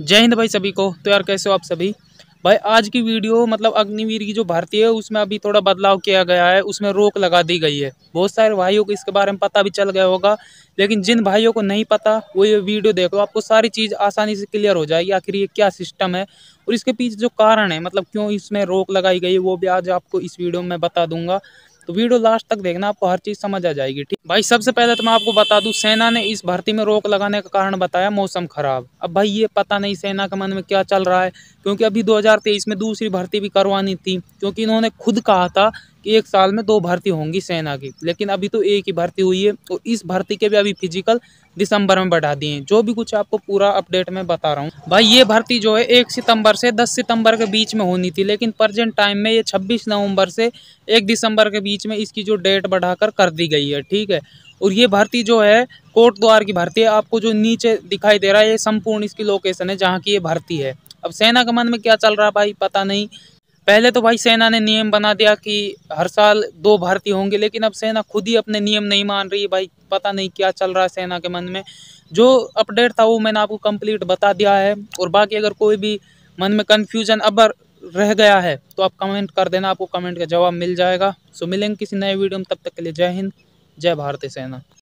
जय हिंद भाई सभी को तो यार कैसे हो आप सभी भाई आज की वीडियो मतलब अग्निवीर की जो भर्ती है उसमें अभी थोड़ा बदलाव किया गया है उसमें रोक लगा दी गई है बहुत सारे भाइयों को इसके बारे में पता भी चल गया होगा लेकिन जिन भाइयों को नहीं पता वो ये वीडियो देख लो आपको सारी चीज़ आसानी से क्लियर हो जाएगी आखिर ये क्या सिस्टम है और इसके पीछे जो कारण है मतलब क्यों इसमें रोक लगाई गई है वो भी आज आपको इस वीडियो में बता दूंगा तो वीडियो लास्ट तक देखना आपको हर चीज़ समझ आ जाएगी ठीक भाई सबसे पहले तो मैं आपको बता दूं सेना ने इस भर्ती में रोक लगाने का कारण बताया मौसम ख़राब अब भाई ये पता नहीं सेना के मन में क्या चल रहा है क्योंकि अभी 2023 में दूसरी भर्ती भी करवानी थी क्योंकि इन्होंने खुद कहा था कि एक साल में दो भर्ती होंगी सेना की लेकिन अभी तो एक ही भर्ती हुई है और तो इस भर्ती के भी अभी फिजिकल दिसंबर में बढ़ा दिए हैं जो भी कुछ आपको पूरा अपडेट में बता रहा हूँ भाई ये भर्ती जो है एक सितंबर से दस सितंबर के बीच में होनी थी लेकिन प्रजेंट टाइम में ये छब्बीस नवम्बर से एक दिसंबर के बीच में इसकी जो डेट बढ़ाकर कर दी गई है ठीक ठीक है और ये भर्ती जो है कोर्ट द्वार की भर्ती है आपको जो नीचे दिखाई दे रहा है ये संपूर्ण इसकी लोकेशन है जहाँ की ये भर्ती है अब सेना कमान में क्या चल रहा है भाई पता नहीं पहले तो भाई सेना ने नियम बना दिया कि हर साल दो भर्ती होंगे लेकिन अब सेना खुद ही अपने नियम नहीं मान रही है भाई पता नहीं क्या चल रहा है सेना के मन में जो अपडेट था वो मैंने आपको कंप्लीट बता दिया है और बाकी अगर कोई भी मन में कंफ्यूजन अब रह गया है तो आप कमेंट कर देना आपको कमेंट का जवाब मिल जाएगा सो मिलेंगे किसी नए वीडियो में तब तक के लिए जय हिंद जय भारतीय सेना